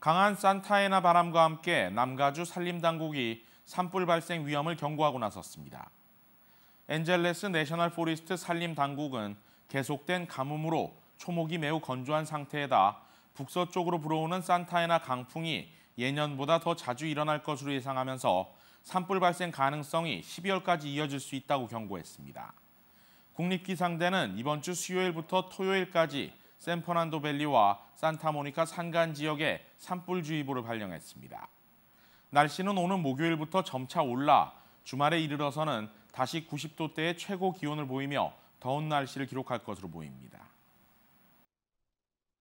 강한 산타에나 바람과 함께 남가주 산림당국이 산불 발생 위험을 경고하고 나섰습니다. 엔젤레스 내셔널 포리스트 산림당국은 계속된 가뭄으로 초목이 매우 건조한 상태에다 북서쪽으로 불어오는 산타에나 강풍이 예년보다 더 자주 일어날 것으로 예상하면서 산불 발생 가능성이 12월까지 이어질 수 있다고 경고했습니다. 국립기상대는 이번 주 수요일부터 토요일까지 샌퍼난도 밸리와 산타모니카 산간 지역에 산불주의보를 발령했습니다. 날씨는 오는 목요일부터 점차 올라 주말에 이르러서는 다시 90도대의 최고 기온을 보이며 더운 날씨를 기록할 것으로 보입니다.